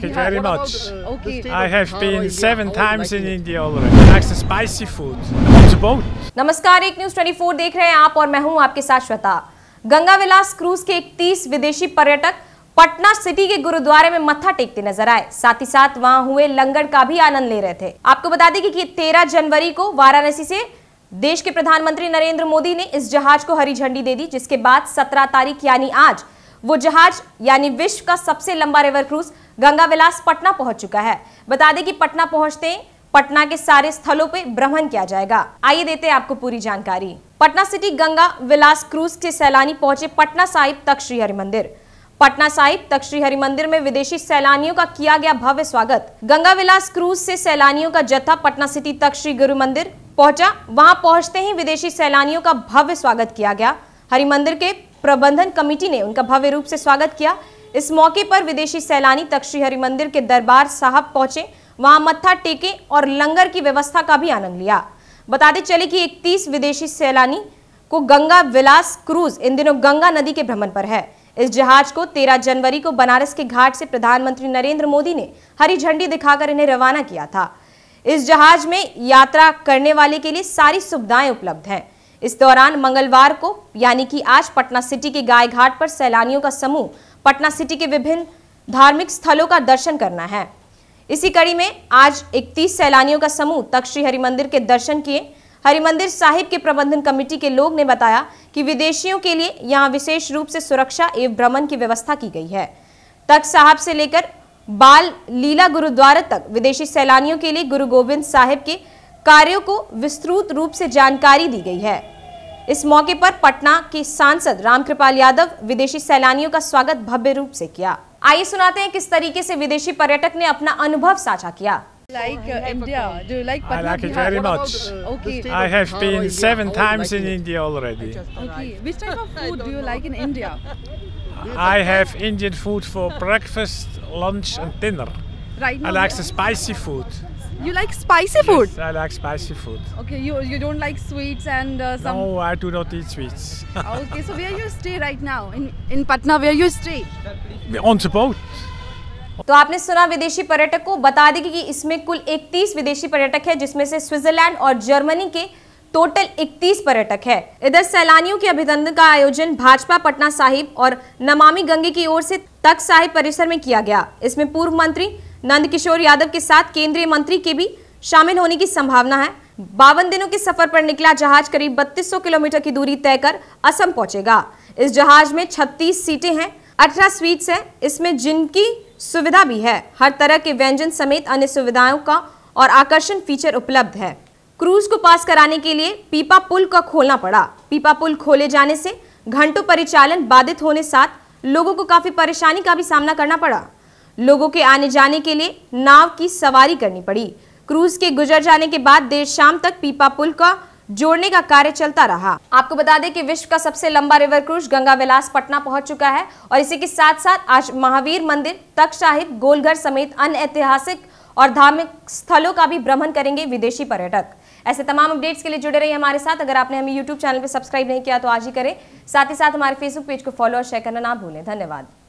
thank you very much. Uh, okay. I have been seven times in India already. Like the spicy food. It's a boat. नमस्कार एक news 24 देख रहे हैं आप और मैं हूं आपके साथ श्वेता गंगा विलास क्रूज के 31 विदेशी पर्यटक पटना सिटी के गुरुद्वारे में मत्था टेकते नजर आए साथ ही साथ वहां हुए लंगर का भी आनंद ले रहे थे आपको बता दें कि 13 जनवरी को वाराणसी से देश के प्रधानमंत्री नरेंद्र मोदी ने इस जहाज को हरी झंडी दे दी जिसके बाद 17 तारीख यानी आज वो जहाज यानी विश्व का सबसे लंबा रिवर क्रूज गंगा विलास पटना पहुंच चुका है बता दें कि पटना पहुंचते पटना के सारे स्थलों पे भ्रमण किया जाएगा आइए देते हैं आपको पूरी जानकारी पटना सिटी गंगा विलास क्रूज के सैलानी पहुंचे पटना साहिब तक श्री हरि मंदिर पटना साहिब तक श्री हरि मंदिर में विदेशी सैलानियों का किया गया भव्य स्वागत गंगा विलास क्रूज से सैलानियों का जत्था पटना सिटी तक श्री गुरु मंदिर पहुंचा वहां पहुंचते ही विदेशी सैलानियों का भव्य स्वागत किया गया हरिमंदिर के प्रबंधन कमेटी ने उनका भव्य रूप से स्वागत किया इस मौके पर विदेशी सैलानी तक श्री हरि मंदिर के दरबार साहब पहुंचे वहां मत्था टेके और लंगर की व्यवस्था का भी आनंद लिया बताते चले कि 31 विदेशी सैलानी को गंगा विलास क्रूज इन दिनों गंगा नदी के भ्रमण पर है इस जहाज को 13 जनवरी को बनारस के घाट से प्रधानमंत्री नरेंद्र मोदी ने हरी झंडी दिखाकर इन्हें रवाना किया था इस जहाज में यात्रा करने वाले के लिए सारी सुविधाएं उपलब्ध हैं इस दौरान मंगलवार को यानी कि आज पटना सिटी के गाय घाट पर सैलानियों का समूह पटना सिटी के विभिन्न धार्मिक स्थलों का दर्शन करना है इसी कड़ी में आज 31 सैलानियों का समूह तक श्री हरिमंदिर के दर्शन किए हरिमंदिर साहिब के प्रबंधन कमेटी के लोग ने बताया कि विदेशियों के लिए यहाँ विशेष रूप से सुरक्षा एवं भ्रमण की व्यवस्था की गई है तक साहब से लेकर बाल लीला गुरुद्वारा तक विदेशी सैलानियों के लिए गुरु गोविंद साहिब के कार्यों को विस्तृत रूप से जानकारी दी गई है इस मौके पर पटना के सांसद रामकृपाल यादव विदेशी सैलानियों का स्वागत भव्य रूप से किया आइए सुनाते हैं किस तरीके से विदेशी पर्यटक ने अपना अनुभव साझा किया Like uh, India, do you like Patna? I like it very much. Okay. I have been seven times in India already. Okay. Which type of food do you like in India? I have Indian food for breakfast, lunch, and dinner. Right now, I like the spicy food. You like spicy food? Yes, I like spicy food. Okay, you you don't like sweets and uh, some. No, I do not eat sweets. okay, so where you stay right now in in Patna? Where you stay? On the boat. तो आपने सुना विदेशी पर्यटक को बता दी कि इसमें कुल 31 विदेशी पर्यटक है जिसमें से स्विट्जरलैंड और जर्मनी के टोटल 31 पर्यटक है इधर सैलानियों के अभिनंदन का आयोजन भाजपा पटना साहिब और नमामि गंगे की ओर से तक साहिब परिसर में किया गया इसमें पूर्व मंत्री नंदकिशोर यादव के साथ केंद्रीय मंत्री के भी शामिल होने की संभावना है बावन दिनों के सफर पर निकला जहाज करीब 3200 किलोमीटर की दूरी तय कर असम पहुंचेगा इस जहाज में 36 सीटें हैं 18 स्वीट्स हैं इसमें जिनकी सुविधा भी है हर तरह के व्यंजन समेत अन्य सुविधाओं का और आकर्षण फीचर उपलब्ध है क्रूज को पास कराने के लिए पीपा पुल का खोलना पड़ा पीपा पुल खोले जाने से घंटों परिचालन बाधित होने साथ लोगों को काफी परेशानी का भी सामना करना पड़ा लोगों के आने जाने के लिए नाव की सवारी करनी पड़ी क्रूज के गुजर जाने के बाद देर शाम तक पीपा पुल का जोड़ने का कार्य चलता रहा आपको बता दें कि विश्व का सबसे लंबा रिवर क्रूज गंगा विलास पटना पहुंच चुका है और इसी के साथ साथ आज महावीर मंदिर तक शाहिद गोलघर समेत अन्य ऐतिहासिक और धार्मिक स्थलों का भी भ्रमण करेंगे विदेशी पर्यटक ऐसे तमाम अपडेट्स के लिए जुड़े रहिए हमारे साथ अगर आपने हमें यूट्यूब चैनल पर सब्सक्राइब नहीं किया तो आज ही करें साथ ही साथ हमारे फेसबुक पेज को फॉलो और शेयर करना ना भूलें धन्यवाद